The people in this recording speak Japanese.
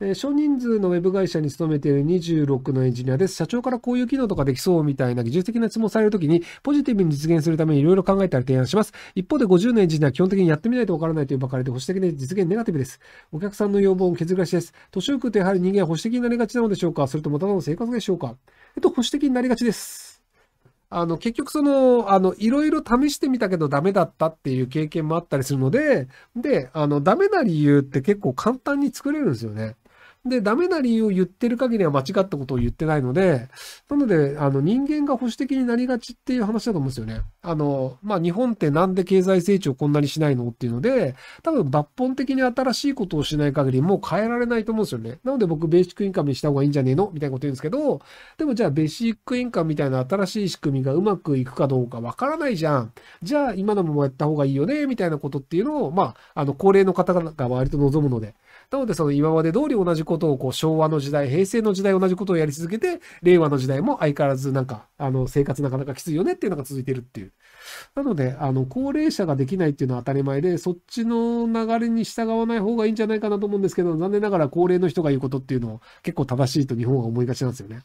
えー、少人数のウェブ会社に勤めている26のエンジニアです。社長からこういう機能とかできそうみたいな技術的な質問されるときに、ポジティブに実現するためにいろいろ考えたり提案します。一方で50のエンジニアは基本的にやってみないとわからないというばかりで、保守的で実現ネガティブです。お客さんの要望を削り出しです。年を食うとやはり人間は保守的になりがちなのでしょうかそれともただの生活でしょうかえっと、保守的になりがちです。あの、結局その、あの、いろいろ試してみたけどダメだったっていう経験もあったりするので、で、あの、ダメな理由って結構簡単に作れるんですよね。で、ダメな理由を言ってる限りは間違ったことを言ってないので、なので、あの、人間が保守的になりがちっていう話だと思うんですよね。あの、まあ、日本ってなんで経済成長こんなにしないのっていうので、多分抜本的に新しいことをしない限りもう変えられないと思うんですよね。なので僕、ベーシックインカムにした方がいいんじゃねえのみたいなこと言うんですけど、でもじゃあ、ベーシックインカムみたいな新しい仕組みがうまくいくかどうかわからないじゃん。じゃあ、今のもやった方がいいよねみたいなことっていうのを、まあ、あの、高齢の方が割と望むので。なので、その今まで通り同じことことをこう昭和の時代、平成の時代同じことをやり続けて、令和の時代も相変わらずなんか、あの、生活なかなかきついよねっていうのが続いてるっていう。なので、あの、高齢者ができないっていうのは当たり前で、そっちの流れに従わない方がいいんじゃないかなと思うんですけど、残念ながら高齢の人が言うことっていうのを結構正しいと日本は思いがちなんですよね。